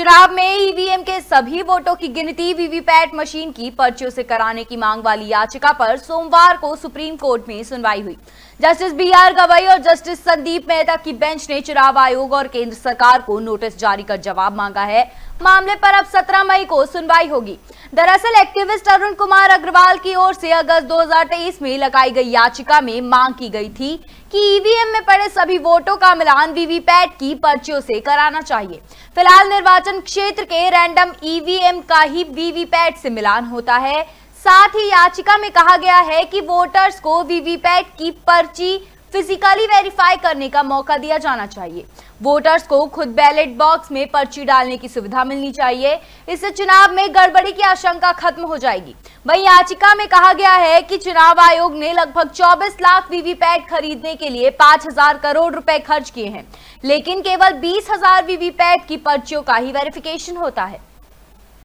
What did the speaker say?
चुनाव में ईवीएम के सभी वोटों की गिनती वीवीपैट मशीन की पर्चियों से कराने की मांग वाली याचिका पर सोमवार को सुप्रीम कोर्ट में सुनवाई हुई जस्टिस बी आर गवई और जस्टिस संदीप मेहता की बेंच ने चुनाव आयोग और केंद्र सरकार को नोटिस जारी कर जवाब मांगा है मामले पर अब 17 मई को सुनवाई होगी दरअसल एक्टिविस्ट अरुण कुमार अग्रवाल की ओर से अगस्त 2023 में लगाई गई याचिका में मांग की गई थी कि ईवीएम में पड़े सभी वोटों का मिलान वीवीपैट की पर्चियों से कराना चाहिए फिलहाल निर्वाचन निर्वाचन क्षेत्र के रैंडम ईवीएम e का ही वीवीपैट से मिलान होता है साथ ही याचिका में कहा गया है कि वोटर्स को वीवीपैट की पर्ची फिजिकली वेरीफाई करने का मौका दिया जाना चाहिए वोटर्स को खुद बैलेट बॉक्स में पर्ची डालने की सुविधा मिलनी चाहिए इससे चुनाव में गड़बड़ी की आशंका खत्म हो जाएगी वही याचिका में कहा गया है कि चुनाव आयोग ने लगभग 24 लाख वीवीपैट खरीदने के लिए 5000 करोड़ रुपए खर्च किए हैं लेकिन केवल 20,000 वीवीपैट की पर्चियों का ही वेरिफिकेशन होता है